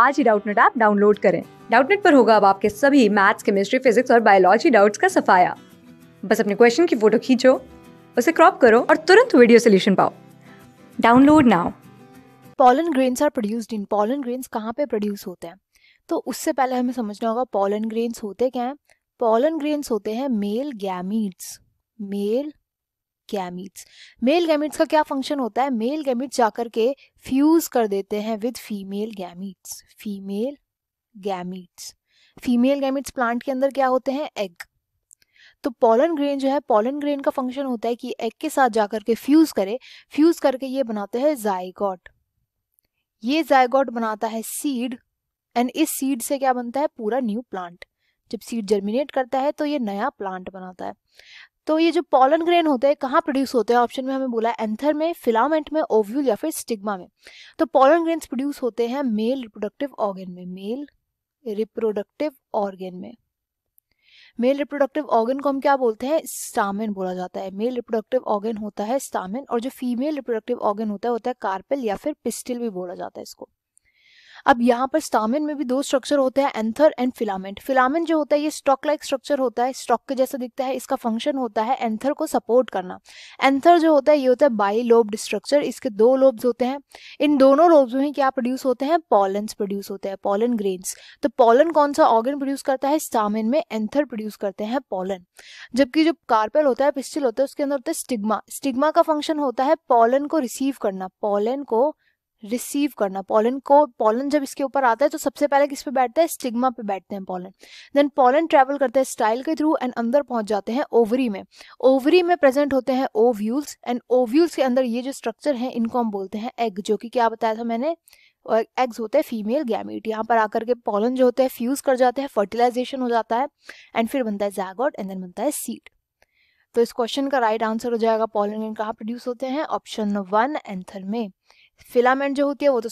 आज ही Doubtnut app download करें डाउटनेट पर होगा अब आपके सभी मैथ्स केमिस्ट्री फिजिक्स और बायोलॉजी डाउट्स का सफाया बस अपने क्वेश्चन की फोटो खींचो उसे क्रॉप करो और तुरंत वीडियो सोल्यूशन पाओ download now pollen grains are produced in pollen grains कहाँ पे प्रोड्यूस होते हैं तो उससे पहले हमें समझना होगा पॉलन ग्रेन्स होते क्या हैं पॉलन ग्रेन्स होते हैं male gametes male gametes male gametes का क्या फंक्शन होता है मेल गैमिट्स जाकर के फ्यूज कर देते हैं with female gametes female gametes female gametes plant के अंदर क्या होते हैं एग तो पॉलन ग्रेन जो है पॉलन ग्रेन का फंक्शन होता है कि एग के साथ जाकर के फ्यूज करे फ्यूज करके ये बनाते हैं जायगॉट ये जायगॉट बनाता है सीड एंड इस सीड से क्या बनता है पूरा न्यू प्लांट जब सीड जर्मिनेट करता है तो ये नया प्लांट बनाता है तो ये जो पॉलन ग्रेन होते हैं कहाँ प्रोड्यूस होते हैं ऑप्शन में हमें बोला एंथर में फिलामेंट में ओव्यूल या फिर स्टिग्मा में तो पॉलन ग्रेन प्रोड्यूस होते हैं मेल रिप्रोडक्टिव ऑर्गेन में मेल रिप्रोडक्टिव ऑर्गेन में मेल रिप्रोडक्टिव ऑर्गन को हम क्या बोलते हैं स्टामिन बोला जाता है मेल रिप्रोडक्टिव ऑर्गन होता है स्टामिन और जो फीमेल रिप्रोडक्टिव ऑर्गन होता है होता है कार्पेल या फिर पिस्टिल भी बोला जाता है इसको अब यहाँ पर स्टामिन में भी दो स्ट्रक्चर होते हैं एंथर एंड फिलामेंट फिलामेंट जो होता है ये स्टॉक लाइक स्ट्रक्चर होता है स्टॉक के जैसा दिखता है इसका फंक्शन होता है एंथर को सपोर्ट करना एंथर जो होता है ये होता है बाई लोब्ड स्ट्रक्चर इसके दो लोब्स होते हैं इन दोनों लोब्स में क्या प्रोड्यूस होते हैं पॉलन प्रोड्यूस होते हैं पॉलन ग्रेन्स तो पॉलन कौन सा ऑर्गन प्रोड्यूस करता है स्टामिन में एंथर प्रोड्यूस करते हैं पॉलन जबकि जो कार्पेल होता है पिस्टिल होता है उसके अंदर होता है स्टिग्मा स्टिग्मा का फंक्शन होता है पॉलन को रिसीव करना पॉलन को रिसीव करना पॉलन को पॉलन जब इसके ऊपर आता है तो सबसे पहले किस पे बैठता है स्टिग्मा पे बैठते हैं पॉलन देन पॉलन ट्रेवल करते हैं स्टाइल के थ्रू एंड अंदर पहुंच जाते हैं ओवरी में ओवरी में प्रेजेंट होते हैं ओव्यूल्स एंड ओव्यूल्स के अंदर ये जो स्ट्रक्चर है इनको हम बोलते हैं एग जो कि क्या बताया था मैंने एग्स होते हैं फीमेल गैमिट यहाँ पर आकर के पॉलन जो होते हैं फ्यूज कर जाते हैं फर्टिलाइजेशन हो जाता है एंड फिर बनता है जैगोट एंड देन बनता है सीड तो इस क्वेश्चन का राइट right आंसर हो जाएगा पॉलन कहाँ प्रोड्यूस होते हैं ऑप्शन वन एंथर में फिलामेंट जो होती है वो तो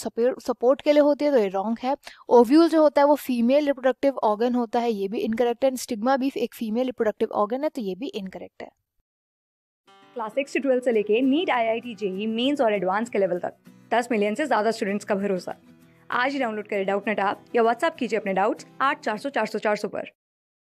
सपोर्ट के लिए होती है तो ये रॉन्ग है ओव्यूल जो होता है वो फीमेल रिप्रोडक्टिव ऑर्गन होता है ये भी इनकरेक्ट है स्टिग्मा भी एक फीमेल रिप्रोडक्टिव ऑर्गन है तो ये भी इनकरेक्ट है क्लास सिक्स से ट्वेल्थ से लेके NEET I I T JEE Mains और एडवांस के लेवल तक दस मिलियन से ज़्यादा स्टूडेंट्स का भरोसा आज ही डाउनलोड करें डाउट नेट आप या व्हाट्सअप कीजिए अपने डाउट्स आठ चार सौ चार सौ चार सौ पर